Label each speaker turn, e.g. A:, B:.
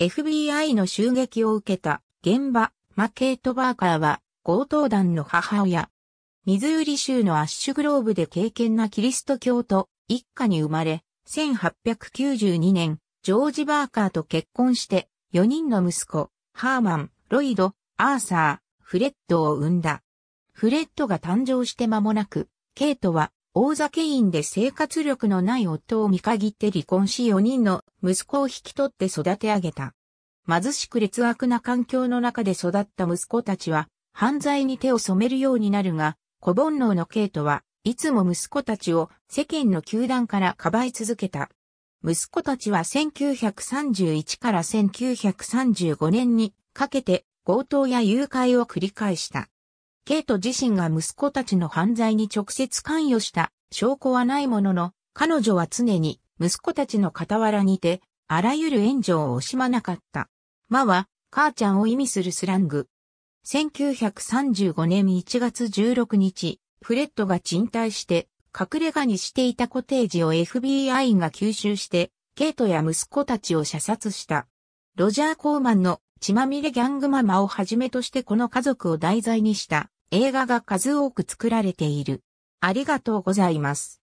A: FBI の襲撃を受けた現場、マケート・バーカーは強盗団の母親。ミズーリ州のアッシュグローブで敬虔なキリスト教徒一家に生まれ、1892年、ジョージ・バーカーと結婚して、4人の息子、ハーマン、ロイド、アーサー、フレッドを産んだ。フレッドが誕生して間もなく、ケイトは大酒院で生活力のない夫を見限って離婚し4人の息子を引き取って育て上げた。貧しく劣悪な環境の中で育った息子たちは犯罪に手を染めるようになるが、小煩悩のケイトはいつも息子たちを世間の球団からかばい続けた。息子たちは1931から1935年にかけて強盗や誘拐を繰り返した。ケイト自身が息子たちの犯罪に直接関与した証拠はないものの、彼女は常に息子たちの傍らにて、あらゆる援助を惜しまなかった。マは、母ちゃんを意味するスラング。1935年1月16日、フレッドが賃貸して、隠れ家にしていたコテージを FBI が吸収して、ケイトや息子たちを射殺した。ロジャー・コーマンの血まみれギャングママをはじめとしてこの家族を題材にした映画が数多く作られている。ありがとうございます。